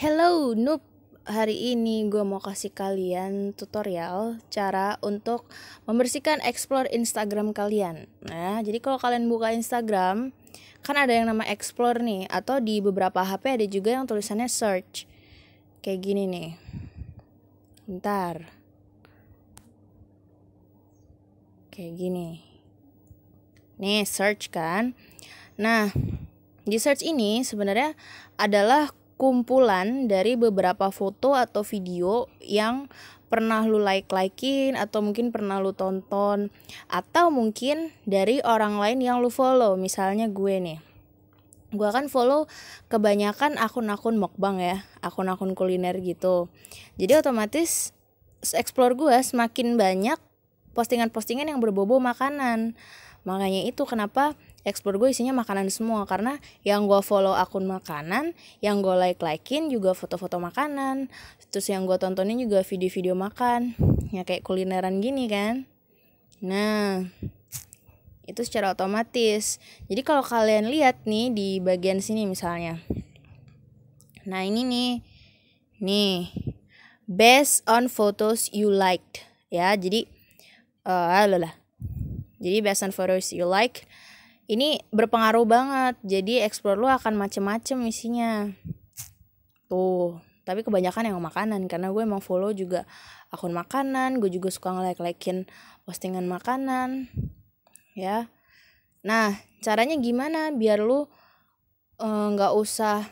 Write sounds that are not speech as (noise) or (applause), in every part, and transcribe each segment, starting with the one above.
Hello Noob, hari ini gue mau kasih kalian tutorial cara untuk membersihkan explore Instagram kalian. Nah, jadi kalau kalian buka Instagram, kan ada yang nama explore nih, atau di beberapa HP ada juga yang tulisannya search. Kayak gini nih. Ntar, Kayak gini. Nih, search kan. Nah, di search ini sebenarnya adalah kumpulan dari beberapa foto atau video yang pernah lu like-likein atau mungkin pernah lu tonton atau mungkin dari orang lain yang lu follow misalnya gue nih gue kan follow kebanyakan akun-akun mukbang ya akun-akun kuliner gitu jadi otomatis explore gue semakin banyak postingan-postingan yang berbobo makanan makanya itu kenapa explore gue isinya makanan semua karena yang gue follow akun makanan yang gue like likein juga foto-foto makanan terus yang gue tontonin juga video-video makan ya kayak kulineran gini kan nah itu secara otomatis jadi kalau kalian lihat nih di bagian sini misalnya nah ini nih nih based on photos you liked ya jadi uh, lah jadi based on photos you like ini berpengaruh banget jadi explore lu akan macem-macem isinya tuh tapi kebanyakan yang makanan karena gue emang follow juga akun makanan gue juga suka ngelike-likein postingan makanan ya nah caranya gimana biar lu eh, nggak uh, usah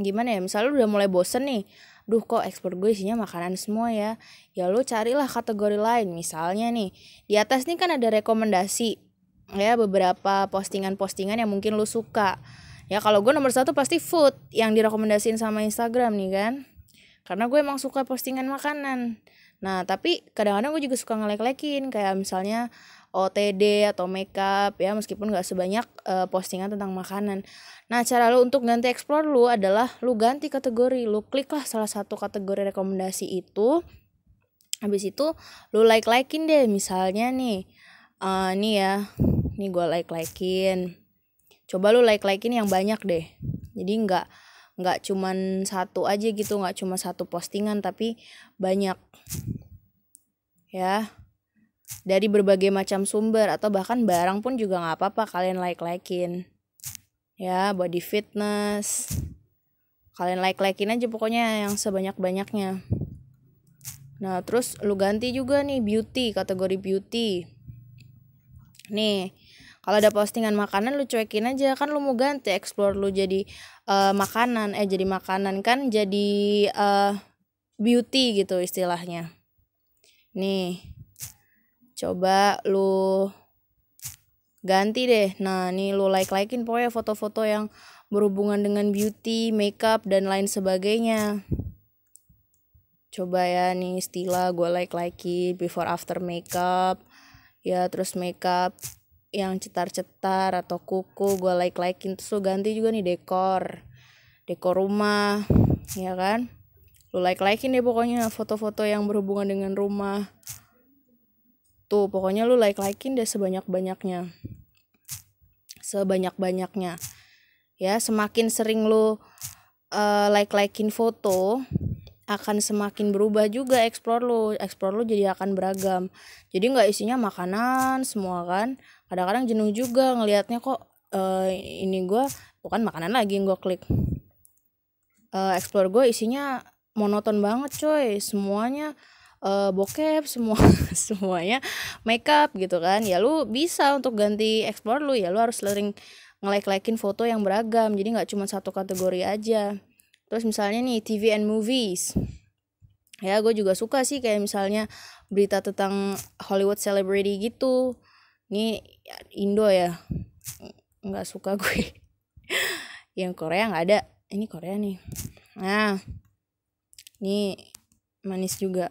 gimana ya misalnya lu udah mulai bosen nih duh kok ekspor gue isinya makanan semua ya ya lu carilah kategori lain misalnya nih di atas nih kan ada rekomendasi ya beberapa postingan-postingan yang mungkin lo suka ya kalau gue nomor satu pasti food yang direkomendasiin sama Instagram nih kan karena gue emang suka postingan makanan nah tapi kadang-kadang gue juga suka ngelek-lekin kayak misalnya OTD atau makeup ya meskipun gak sebanyak uh, postingan tentang makanan. Nah cara lo untuk ganti explore lo adalah lo ganti kategori, lu kliklah salah satu kategori rekomendasi itu. Habis itu lo like likein deh misalnya nih, uh, nih ya nih gue like likein coba lu like likein yang banyak deh jadi nggak nggak cuman satu aja gitu nggak cuma satu postingan tapi banyak ya dari berbagai macam sumber atau bahkan barang pun juga nggak apa-apa kalian like likein ya body fitness kalian like likein aja pokoknya yang sebanyak banyaknya nah terus lu ganti juga nih beauty kategori beauty nih kalau ada postingan makanan lu cuekin aja kan lu mau ganti explore lu jadi uh, makanan eh jadi makanan kan jadi uh, beauty gitu istilahnya nih coba lu ganti deh nah nih lu like likein pokoknya foto-foto yang berhubungan dengan beauty makeup dan lain sebagainya coba ya nih istilah gue like likein before after makeup ya terus makeup yang cetar-cetar atau kuku gue like-likein terus lu ganti juga nih dekor dekor rumah ya kan lu like-likein deh pokoknya foto-foto yang berhubungan dengan rumah tuh pokoknya lu like-likein deh sebanyak-banyaknya sebanyak-banyaknya ya semakin sering lu uh, like-likein foto akan semakin berubah juga explore lu explore lu jadi akan beragam jadi nggak isinya makanan semua kan kadang-kadang jenuh juga ngelihatnya kok uh, ini gue bukan makanan lagi yang gue klik uh, explore gue isinya monoton banget coy semuanya uh, bokep semua (laughs) semuanya makeup gitu kan ya lu bisa untuk ganti explore lu ya lu harus sering ngelike-likein foto yang beragam jadi nggak cuma satu kategori aja terus misalnya nih TV and movies ya gue juga suka sih kayak misalnya berita tentang Hollywood celebrity gitu ini Indo ya nggak suka gue (laughs) yang Korea nggak ada ini Korea nih nah ini manis juga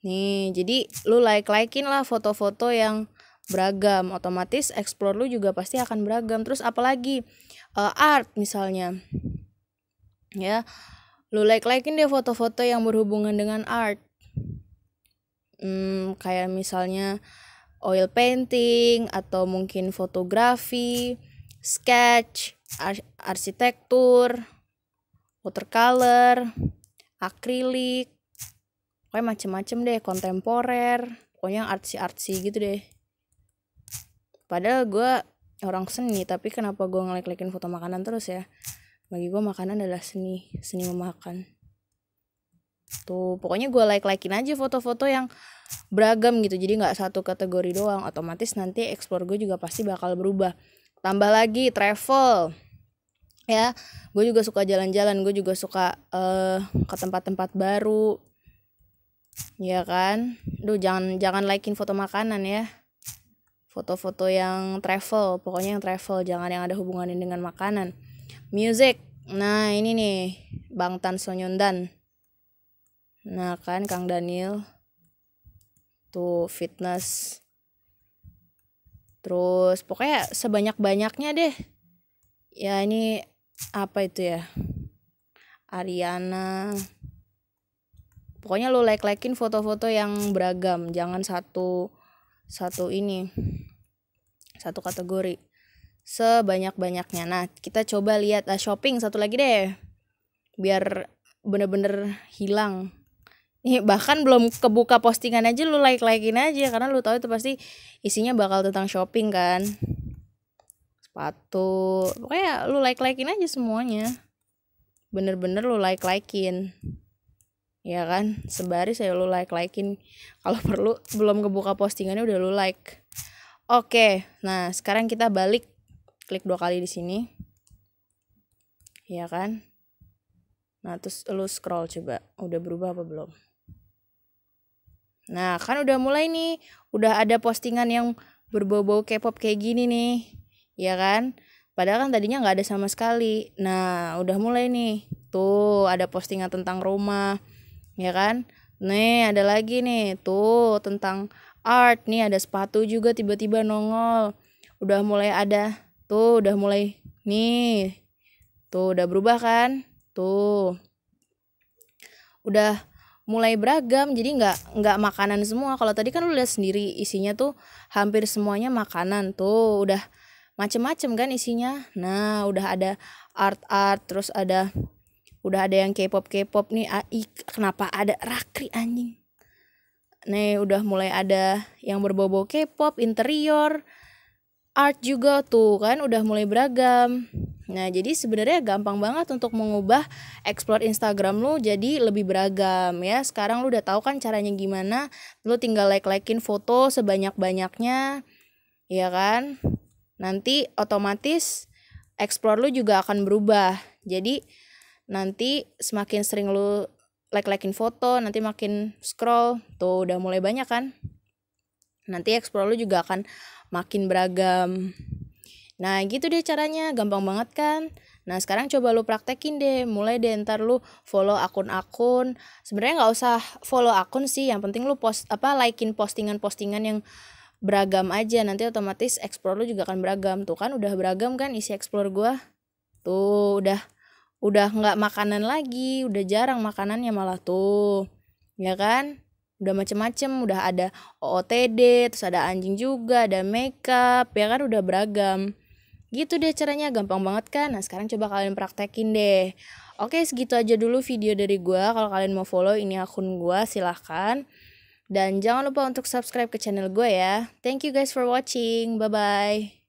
nih jadi lu like likein lah foto-foto yang beragam otomatis explore lu juga pasti akan beragam terus apalagi uh, art misalnya ya lu like likein deh foto-foto yang berhubungan dengan art hmm, kayak misalnya oil painting atau mungkin fotografi, sketch, ar arsitektur, watercolor, akrilik, pokoknya macem-macem deh, kontemporer, pokoknya artsy-artsy gitu deh. Padahal gue orang seni, tapi kenapa gue ngelek-lekin foto makanan terus ya? Bagi gue makanan adalah seni, seni memakan tuh gitu. pokoknya gue like likein aja foto-foto yang beragam gitu jadi nggak satu kategori doang otomatis nanti explore gue juga pasti bakal berubah tambah lagi travel ya gue juga suka jalan-jalan gue juga suka uh, ke tempat-tempat baru ya kan duh jangan jangan likein foto makanan ya foto-foto yang travel pokoknya yang travel jangan yang ada hubungannya dengan makanan music nah ini nih Bang Tan Sonyondan Nah kan Kang Daniel tuh fitness. Terus pokoknya sebanyak-banyaknya deh. Ya ini apa itu ya? Ariana. Pokoknya lo like-likein foto-foto yang beragam, jangan satu satu ini. Satu kategori. Sebanyak-banyaknya. Nah, kita coba lihat nah, shopping satu lagi deh. Biar bener-bener hilang Ya, bahkan belum kebuka postingan aja lu like-likein aja karena lu tahu itu pasti isinya bakal tentang shopping kan. Sepatu, pokoknya lu like-likein aja semuanya. Bener-bener lu like-likein. Iya kan? Ya kan? Sembari saya lu like-likein. Kalau perlu belum kebuka postingannya udah lu like. Oke, nah sekarang kita balik klik dua kali di sini. Ya kan? Nah, terus lu scroll coba, udah berubah apa belum? Nah, kan udah mulai nih, udah ada postingan yang berbau-bau K-pop kayak gini nih, ya kan? Padahal kan tadinya nggak ada sama sekali. Nah, udah mulai nih, tuh ada postingan tentang rumah ya kan? Nih ada lagi nih, tuh tentang art nih ada sepatu juga tiba-tiba nongol. Udah mulai ada, tuh udah mulai nih, tuh udah berubah kan? Tuh, udah mulai beragam jadi nggak nggak makanan semua kalau tadi kan lu lihat sendiri isinya tuh hampir semuanya makanan tuh udah macem-macem kan isinya nah udah ada art art terus ada udah ada yang K-pop K-pop nih AI ah, kenapa ada rakri anjing nih udah mulai ada yang berbobo K-pop interior art juga tuh kan udah mulai beragam Nah, jadi sebenarnya gampang banget untuk mengubah explore Instagram lu jadi lebih beragam ya. Sekarang lu udah tahu kan caranya gimana, lu tinggal like-likein foto sebanyak-banyaknya, ya kan? Nanti otomatis explore lu juga akan berubah. Jadi nanti semakin sering lu like-likein foto, nanti makin scroll, tuh udah mulai banyak kan? Nanti explore lu juga akan makin beragam. Nah gitu deh caranya, gampang banget kan? Nah sekarang coba lu praktekin deh, mulai deh ntar lu follow akun-akun. Sebenarnya nggak usah follow akun sih, yang penting lu post apa likein postingan-postingan yang beragam aja nanti otomatis explore lu juga akan beragam tuh kan udah beragam kan isi explore gua tuh udah udah nggak makanan lagi udah jarang makanannya malah tuh ya kan udah macem-macem udah ada OOTD terus ada anjing juga ada makeup ya kan udah beragam Gitu deh caranya, gampang banget kan? Nah sekarang coba kalian praktekin deh. Oke segitu aja dulu video dari gue. Kalau kalian mau follow ini akun gue silahkan. Dan jangan lupa untuk subscribe ke channel gue ya. Thank you guys for watching. Bye-bye.